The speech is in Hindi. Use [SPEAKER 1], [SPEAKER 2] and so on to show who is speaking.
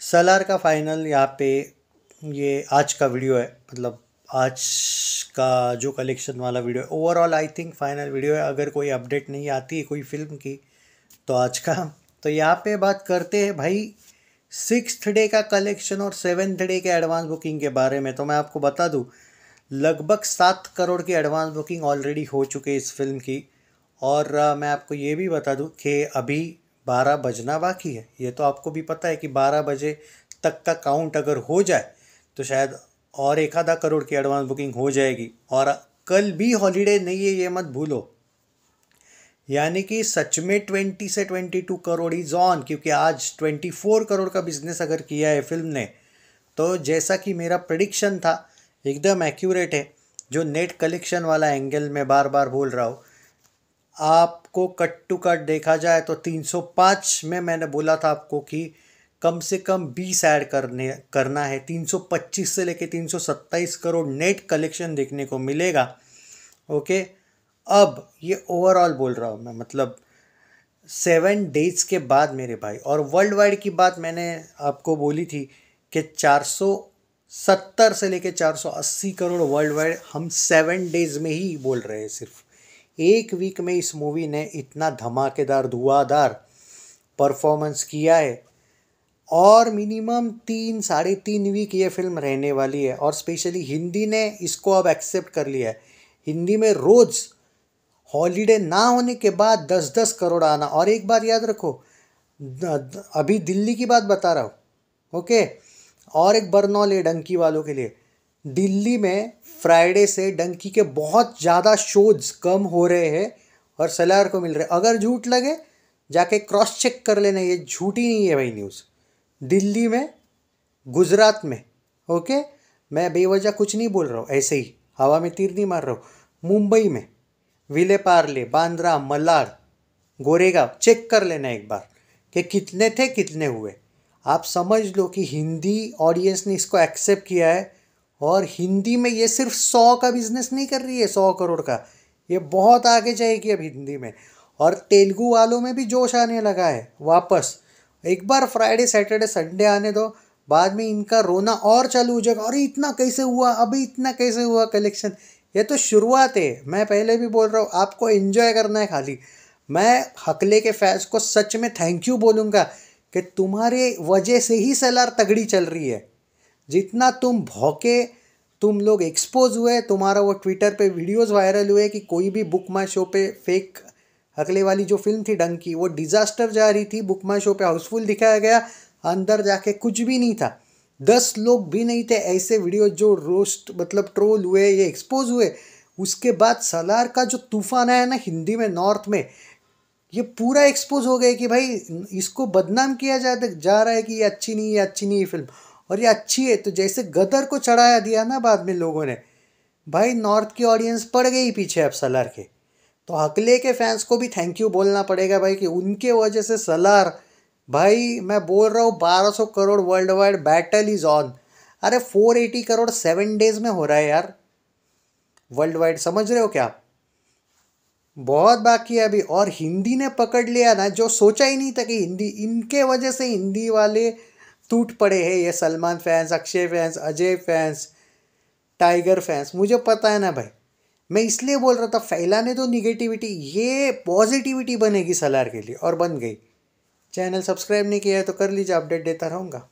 [SPEAKER 1] सलार का फाइनल यहाँ पे ये आज का वीडियो है मतलब आज का जो कलेक्शन वाला वीडियो है overall I think final video है अगर कोई अपडेट नहीं आती है कोई फिल्म की तो आज का तो यहाँ पे बात करते हैं भाई सिक्स डे का कलेक्शन और सेवन्थ डे के एडवांस बुकिंग के बारे में तो मैं आपको बता दूँ लगभग सात करोड़ की एडवांस बुकिंग ऑलरेडी हो चुकी है इस फिल्म की और मैं आपको ये भी बता दूँ कि अभी बारह बजना बाकी है ये तो आपको भी पता है कि बारह बजे तक का काउंट अगर हो जाए तो शायद और एक आधा करोड़ की एडवांस बुकिंग हो जाएगी और कल भी हॉलीडे नहीं है ये मत भूलो यानी कि सच में ट्वेंटी से twenty two crore is on क्योंकि आज ट्वेंटी फोर करोड़ का बिजनेस अगर किया है फिल्म ने तो जैसा कि मेरा प्रडिक्शन था एकदम एक्यूरेट है जो नेट कलेक्शन वाला एंगल मैं बार बार बोल रहा हूँ आपको कट टू कट देखा जाए तो 305 में मैंने बोला था आपको कि कम से कम 20 ऐड करने करना है 325 से लेके 327 करोड़ नेट कलेक्शन देखने को मिलेगा ओके अब ये ओवरऑल बोल रहा हूँ मैं मतलब सेवन डेज के बाद मेरे भाई और वर्ल्ड वाइड की बात मैंने आपको बोली थी कि 470 से लेके 480 करोड़ वर्ल्ड वाइड हम सेवन डेज में ही बोल रहे हैं सिर्फ एक वीक में इस मूवी ने इतना धमाकेदार धुआंधार परफॉर्मेंस किया है और मिनिमम तीन साढ़े तीन वीक ये फिल्म रहने वाली है और स्पेशली हिंदी ने इसको अब एक्सेप्ट कर लिया है हिंदी में रोज़ हॉलीडे ना होने के बाद दस दस करोड़ आना और एक बार याद रखो अभी दिल्ली की बात बता रहा हूँ ओके और एक बर्नौले डंकी वालों के लिए दिल्ली में फ्राइडे से डंकी के बहुत ज़्यादा शोज कम हो रहे हैं और सलार को मिल रहे अगर झूठ लगे जाके क्रॉस चेक कर लेना ये झूठी नहीं है भाई न्यूज़ दिल्ली में गुजरात में ओके मैं बेवजह कुछ नहीं बोल रहा हूँ ऐसे ही हवा में तीर नहीं मार रहा हूँ मुंबई में विले पार्ले बांद्रा मलार गोरेगा चेक कर लेना एक बार कि कितने थे कितने हुए आप समझ लो कि हिंदी ऑडियंस ने इसको एक्सेप्ट किया है और हिंदी में ये सिर्फ सौ का बिजनेस नहीं कर रही है सौ करोड़ का ये बहुत आगे जाएगी अब हिंदी में और तेलुगु वालों में भी जोश आने लगा है वापस एक बार फ्राइडे सैटरडे संडे आने दो बाद में इनका रोना और चालू हो जाएगा अरे इतना कैसे हुआ अभी इतना कैसे हुआ कलेक्शन ये तो शुरुआत है मैं पहले भी बोल रहा हूँ आपको एंजॉय करना है खाली मैं हकले के फैंस को सच में थैंक यू बोलूँगा कि तुम्हारे वजह से ही सलार तगड़ी चल रही है जितना तुम भौके तुम लोग एक्सपोज हुए तुम्हारा वो ट्विटर पे वीडियोस वायरल हुए कि कोई भी बुक माई शो पे फेक अगले वाली जो फिल्म थी डंकी वो डिज़ास्टर जा रही थी बुक माई शो पे हाउसफुल दिखाया गया अंदर जाके कुछ भी नहीं था दस लोग भी नहीं थे ऐसे वीडियो जो रोस्ट मतलब ट्रोल हुए ये एक्सपोज हुए उसके बाद सलार का जो तूफान आया ना हिंदी में नॉर्थ में ये पूरा एक्सपोज हो गया कि भाई इसको बदनाम किया जा रहा है कि ये अच्छी नहीं ये अच्छी नहीं ये फिल्म और ये अच्छी है तो जैसे गदर को चढ़ाया दिया ना बाद में लोगों ने भाई नॉर्थ की ऑडियंस पड़ गई पीछे अब सलार के तो हकले के फैंस को भी थैंक यू बोलना पड़ेगा भाई कि उनके वजह से सलार भाई मैं बोल रहा हूँ बारह crore worldwide battle is on अरे एटी करोड़ सेवन डेज में हो रहा है यार वर्ल्ड वाइड समझ रहे हो क्या बहुत बाकी है अभी और हिंदी ने पकड़ लिया ना जो सोचा ही नहीं था कि हिंदी इनके वजह से हिंदी वाले टूट पड़े हैं ये Salman fans Akshay fans Ajay fans Tiger fans मुझे पता है ना भाई मैं इसलिए बोल रहा था फैलाने दो निगेटिविटी ये पॉजिटिविटी बनेगी सलार के लिए और बन गई चैनल सब्सक्राइब नहीं किया है तो कर लीजिए अपडेट देता रहूँगा